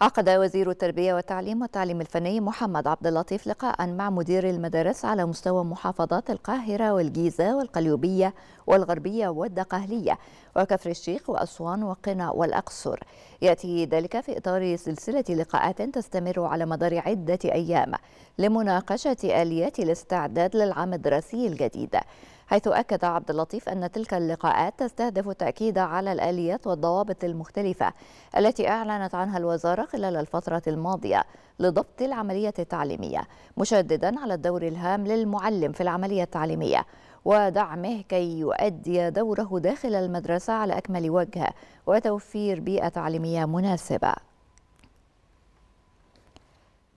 عقد وزير التربية والتعليم والتعليم الفني محمد عبد اللطيف لقاء مع مدير المدارس على مستوى محافظات القاهرة والجيزة والقليوبية والغربية والدقهلية وكفر الشيخ وأسوان وقنا والأقصر يأتي ذلك في إطار سلسلة لقاءات تستمر على مدار عدة أيام لمناقشة آليات الاستعداد للعام الدراسي الجديد حيث أكد عبد اللطيف أن تلك اللقاءات تستهدف التأكيد على الآليات والضوابط المختلفة التي أعلنت عنها الوزارة خلال الفترة الماضية لضبط العملية التعليمية مشددا على الدور الهام للمعلم في العملية التعليمية ودعمه كي يؤدي دوره داخل المدرسة على أكمل وجه وتوفير بيئة تعليمية مناسبة